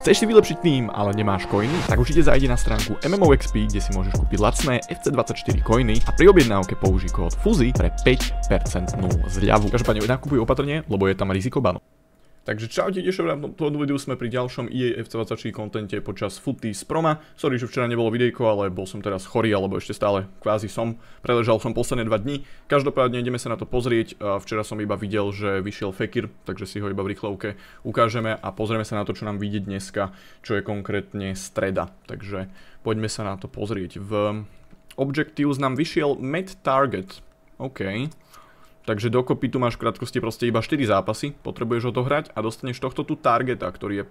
Chceš si vylepšiť tým, ale nemáš coiny? Tak určite zajdi na stránku MMOXP, kde si môžeš kúpiť lacné FC24 coiny a pri objednávke použij kód FUZY pre 5% zľavu. Každopádne nakupuj opatrne, lebo je tam riziko banu. Takže čaute, dnešnom rámnom tomto videu sme pri ďalšom EA 24 kontente počas Footy z Proma. Sorry, že včera nebolo videjko, ale bol som teraz chorý, alebo ešte stále kvázi som. Preležal som posledné dva dni. Každopádne ideme sa na to pozrieť. Včera som iba videl, že vyšiel Fekir, takže si ho iba v rýchlovke ukážeme a pozrieme sa na to, čo nám vidieť dneska, čo je konkrétne streda. Takže poďme sa na to pozrieť. V Objectives nám vyšiel Met Target. OK. Takže dokopy tu máš v krátkosti proste iba 4 zápasy, potrebuješ odohrať a dostaneš tohto tu targeta, ktorý je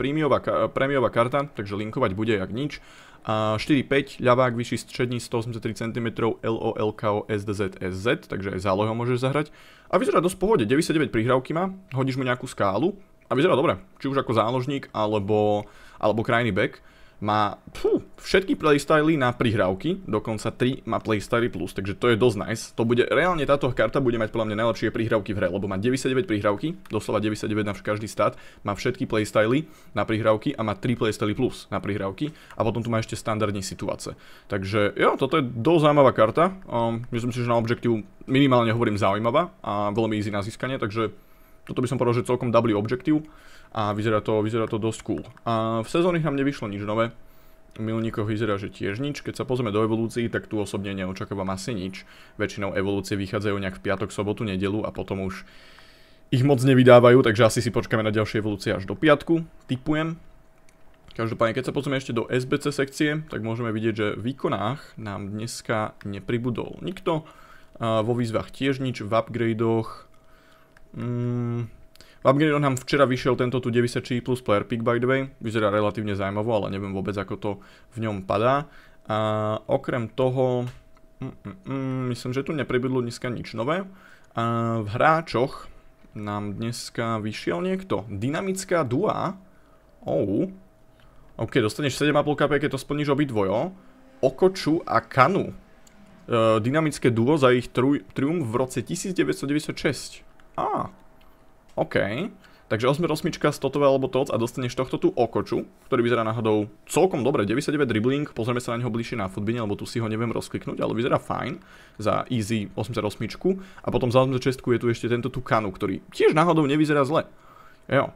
prémiová, karta, takže linkovať bude jak nič. 4-5, ľavák, vyšší střední, 183 cm, LOLKO, SDZ, SZ, takže aj zálohy ho môžeš zahrať. A vyzerá dosť pohode, 99 prihrávky má, hodíš mu nejakú skálu a vyzerá dobre, či už ako záložník alebo, alebo krajný back. Má, pfú, všetky playstyly na prihrávky, dokonca 3 má playstyly plus, takže to je dosť nice. To bude, reálne táto karta bude mať podľa mňa najlepšie prihrávky v hre, lebo má 99 prihrávky, doslova 99 na každý stat, má všetky playstyly na prihrávky a má 3 playstyly plus na prihrávky a potom tu má ešte standardní situácie. Takže jo, toto je dosť zaujímavá karta, um, myslím si, že na objektívu minimálne hovorím zaujímavá a veľmi easy na získanie, takže toto by som povedal, že celkom W objektív a vyzerá to, vyzerá to dosť cool. A v sezónach nám nevyšlo nič nové, Milníkov vyzerá, že tiež nič. Keď sa pozrieme do evolúcií, tak tu osobne neočakávam asi nič. Väčšinou evolúcie vychádzajú nejak v piatok, sobotu, nedelu a potom už ich moc nevydávajú, takže asi si počkáme na ďalšie evolúcie až do piatku, typujem. Každopádne, keď sa pozrieme ešte do SBC sekcie, tak môžeme vidieť, že v výkonách nám dneska nepribudol nikto. Vo výzvach tiež nič, v upgradoch. Mm, Upgradon nám včera vyšiel tento tu 90 plus player pick by the way, vyzerá relatívne zaujímavo, ale neviem vôbec ako to v ňom padá. A okrem toho, mm, mm, mm myslím, že tu nepribudlo dneska nič nové. A v hráčoch nám dneska vyšiel niekto. Dynamická dua. Oh. OK, dostaneš 7,5 KP, keď to splníš obidvojo. Okoču a Kanu. E, dynamické duo za ich tri triumf v roce 1996. Á. Ah. OK. Takže 8 osmička, stotové alebo toc a dostaneš tohto tu okoču, ktorý vyzerá náhodou celkom dobre, 99 dribbling, pozrieme sa na neho bližšie na futbine, lebo tu si ho neviem rozkliknúť, ale vyzerá fajn za easy 8 a potom za 86 je tu ešte tento tu kanu, ktorý tiež náhodou nevyzerá zle. Jo,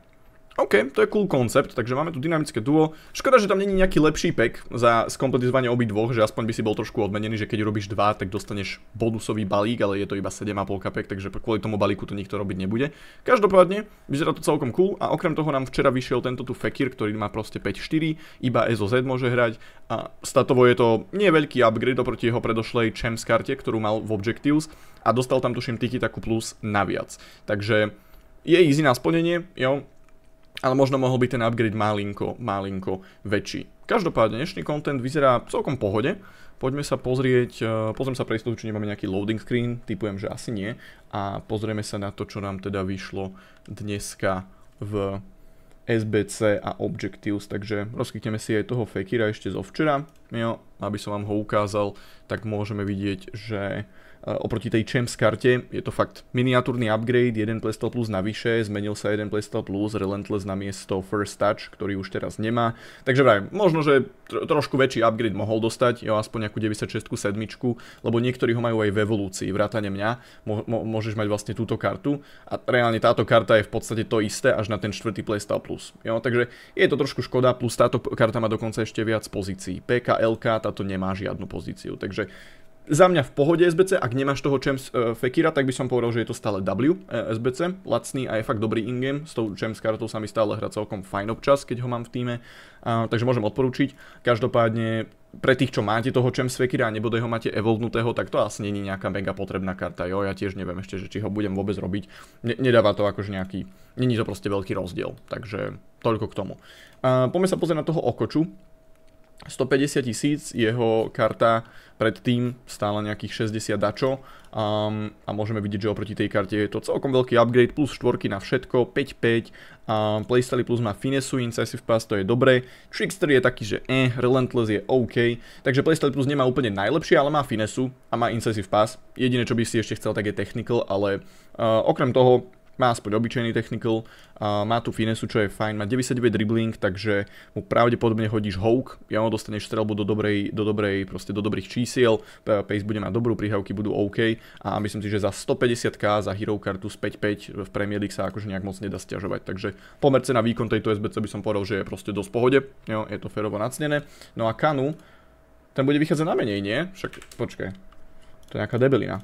OK, to je cool koncept, takže máme tu dynamické duo. Škoda, že tam není nejaký lepší pek za skompletizovanie obi dvoch, že aspoň by si bol trošku odmenený, že keď robíš dva, tak dostaneš bonusový balík, ale je to iba 7,5 pek, takže kvôli tomu balíku to nikto robiť nebude. Každopádne, vyzerá to celkom cool a okrem toho nám včera vyšiel tento tu Fekir, ktorý má proste 5-4, iba SOZ môže hrať a statovo je to nie veľký upgrade oproti jeho predošlej Champs karte, ktorú mal v Objectives a dostal tam tuším Tiki takú Plus naviac. Takže je easy na splnenie, jo, ale možno mohol byť ten upgrade malinko, malinko väčší. Každopádne dnešný content vyzerá celkom pohode. Poďme sa pozrieť, eh, pozriem sa prejsť, či nemáme nejaký loading screen, typujem, že asi nie. A pozrieme sa na to, čo nám teda vyšlo dneska v SBC a Objectives, takže rozkýkneme si aj toho Fekira ešte zo včera, jo, aby som vám ho ukázal, tak môžeme vidieť, že Eh, oproti tej Champs karte. Je to fakt miniatúrny upgrade, jeden playstyle plus navyše, zmenil sa jeden playstyle plus, Relentless na miesto First Touch, ktorý už teraz nemá. Takže vraj, možno, že trošku väčší upgrade mohol dostať, jo, aspoň nejakú 96 7 lebo niektorí ho majú aj v evolúcii, vrátane mňa, môžeš mať vlastne túto kartu a reálne táto karta je v podstate to isté až na ten štvrtý playstyle plus. Jo, takže je to trošku škoda, plus táto karta má dokonca ešte viac pozícií. PKLK táto nemá žiadnu pozíciu, takže za mňa v pohode SBC, ak nemáš toho Champs e, Fekira, tak by som povedal, že je to stále W e, SBC, lacný a je fakt dobrý in-game, s tou Champs kartou sa mi stále hrá celkom fajn občas, keď ho mám v týme, takže môžem odporúčiť. Každopádne pre tých, čo máte toho Champs Fekira a nebude ho máte evolvnutého, tak to asi není nejaká mega potrebná karta, jo, ja tiež neviem ešte, že či ho budem vôbec robiť, ne, nedáva to akože nejaký, není to proste veľký rozdiel, takže toľko k tomu. poďme sa pozrieť na toho Okoču, 150 tisíc, jeho karta predtým stála nejakých 60 dačo um, a môžeme vidieť, že oproti tej karte je to celkom veľký upgrade, plus 4 na všetko, 5-5, um, playstyle plus má finesu, Incisive Pass to je dobré, Trickster je taký, že eh, Relentless je OK, takže playstyle plus nemá úplne najlepšie, ale má finesu a má Incisive Pass, jediné čo by si ešte chcel tak je Technical, ale uh, okrem toho má aspoň obyčajný technical, má tu finesu, čo je fajn, má 99 dribbling, takže mu pravdepodobne hodíš hook, ja mu dostaneš strelbu do dobrej, do dobrej, proste do dobrých čísiel, pace bude mať dobrú, príhavky budú OK a myslím si, že za 150k za hero kartu z 5-5 v Premier League sa akože nejak moc nedá stiažovať, takže pomer na výkon tejto SBC by som povedal, že je proste dosť pohode, jo, je to ferovo nacnené, no a Kanu, ten bude vychádzať na menej, nie? Však počkaj, to je nejaká debelina.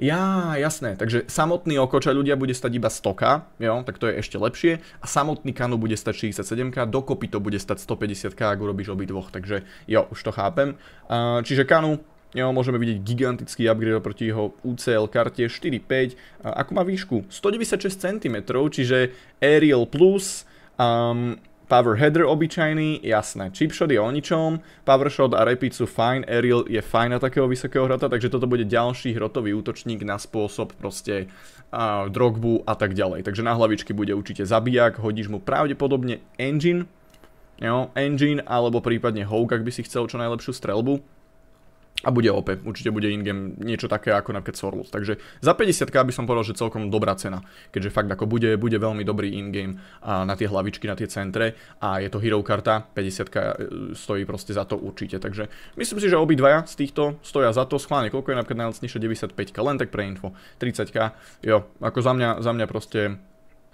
Ja, jasné. Takže samotný okoča ľudia bude stať iba 100 jo, tak to je ešte lepšie. A samotný kanu bude stať 67k, dokopy to bude stať 150k, ak urobíš obi dvoch. Takže jo, už to chápem. Uh, čiže kanu Jo, môžeme vidieť gigantický upgrade oproti jeho UCL karte 4.5. Ako má výšku? 196 cm, čiže Aerial Plus. Um, Power header obyčajný, jasné. Chipshot je o ničom, powershot a rapid sú fajn, aerial je fajn na takého vysokého hrota, takže toto bude ďalší hrotový útočník na spôsob proste uh, drogbu a tak ďalej. Takže na hlavičky bude určite zabijak, hodíš mu pravdepodobne engine, jo, engine alebo prípadne hook, ak by si chcel čo najlepšiu strelbu a bude OP, určite bude ingame niečo také ako napríklad Sorlus. Takže za 50 by som povedal, že celkom dobrá cena, keďže fakt ako bude, bude veľmi dobrý in-game na tie hlavičky, na tie centre a je to hero karta, 50 e, stojí proste za to určite. Takže myslím si, že obidvaja z týchto stoja za to, schválne koľko je napríklad najlacnejšie 95 len tak pre info, 30 jo, ako za mňa, za mňa proste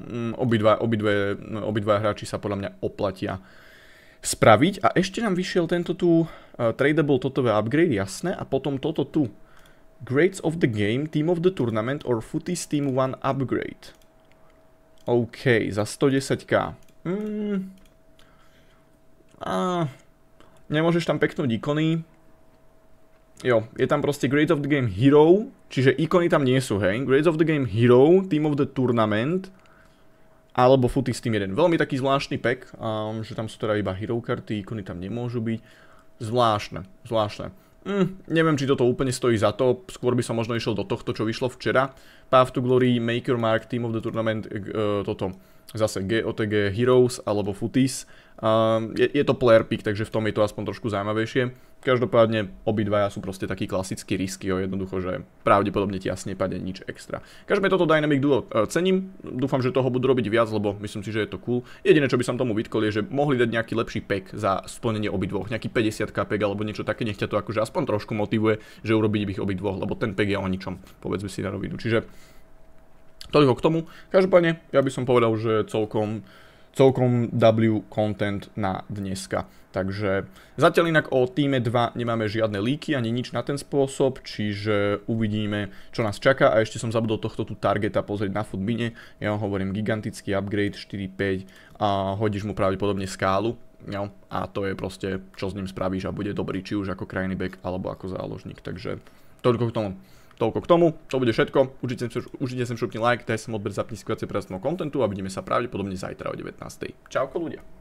mm, obidva, obidve, obidva hráči sa podľa mňa oplatia spraviť. A ešte nám vyšiel tento tu uh, tradable totové upgrade, jasné. A potom toto tu. Grades of the game, team of the tournament or footies team 1 upgrade. OK, za 110k. Mm. A nemôžeš tam peknúť ikony. Jo, je tam proste Grades of the Game Hero, čiže ikony tam nie sú, hej. Grades of the Game Hero, Team of the Tournament alebo Footy tým jeden. Veľmi taký zvláštny pack, um, že tam sú teda iba hero karty, ikony tam nemôžu byť. Zvláštne, zvláštne. Mm, neviem, či toto úplne stojí za to, skôr by som možno išiel do tohto, čo vyšlo včera. Path to Glory, Maker Mark, Team of the Tournament, uh, toto zase GOTG Heroes alebo Footies. je, je to player pick, takže v tom je to aspoň trošku zaujímavejšie. Každopádne obidvaja sú proste takí klasický risky, jo, jednoducho, že pravdepodobne ti jasne padne nič extra. Každopádne toto Dynamic Duo e, cením, dúfam, že toho budú robiť viac, lebo myslím si, že je to cool. Jediné, čo by som tomu vytkol, je, že mohli dať nejaký lepší pek za splnenie obidvoch, nejaký 50k pack alebo niečo také, nech ťa to akože aspoň trošku motivuje, že urobiť ich obidvoch, lebo ten pek je o ničom, povedzme si na rovinu. Čiže Toľko k tomu. Každopádne, ja by som povedal, že celkom, celkom W content na dneska. Takže zatiaľ inak o týme 2 nemáme žiadne líky ani nič na ten spôsob, čiže uvidíme, čo nás čaká. A ešte som zabudol tohto tu targeta pozrieť na futbine. Ja vám hovorím gigantický upgrade 4-5 a hodíš mu pravdepodobne skálu. Jo, a to je proste, čo s ním spravíš a bude dobrý, či už ako krajný back alebo ako záložník. Takže toľko k tomu. Toľko k tomu, to bude všetko. užite, určite sem šupný like, daj sem odber, zapni si kontentu a vidíme sa pravdepodobne zajtra o 19. Čauko ľudia.